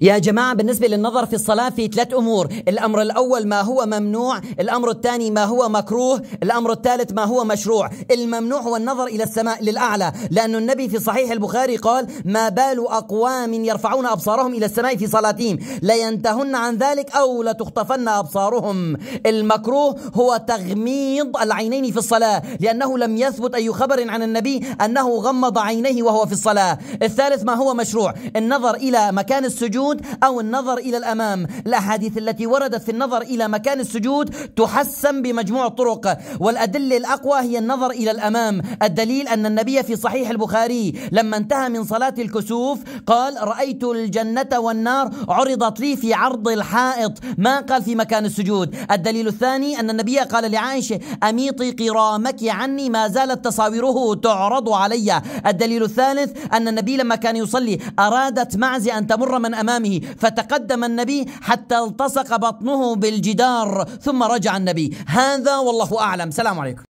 يا جماعة بالنسبة للنظر في الصلاة في ثلاث أمور الأمر الأول ما هو ممنوع الأمر الثاني ما هو مكروه الأمر الثالث ما هو مشروع الممنوع هو النظر إلى السماء للأعلى لأن النبي في صحيح البخاري قال ما بال أقوام يرفعون أبصارهم إلى السماء في صلاتهم لينتهن عن ذلك أو لتخطفن أبصارهم المكروه هو تغميض العينين في الصلاة لأنه لم يثبت أي خبر عن النبي أنه غمض عينيه وهو في الصلاة الثالث ما هو مشروع النظر إلى مكان السجود السجود أو النظر إلى الأمام الأحاديث التي وردت في النظر إلى مكان السجود تحسن بمجموع الطرق والأدلة الأقوى هي النظر إلى الأمام الدليل أن النبي في صحيح البخاري لما انتهى من صلاة الكسوف قال رأيت الجنة والنار عرضت لي في عرض الحائط ما قال في مكان السجود الدليل الثاني أن النبي قال لعائشة أميطي قرامك عني ما زالت تصاويره تعرض علي الدليل الثالث أن النبي لما كان يصلي أرادت معزة أن تمر من أمام أمامه فتقدم النبي حتى التصق بطنه بالجدار ثم رجع النبي هذا والله أعلم سلام عليكم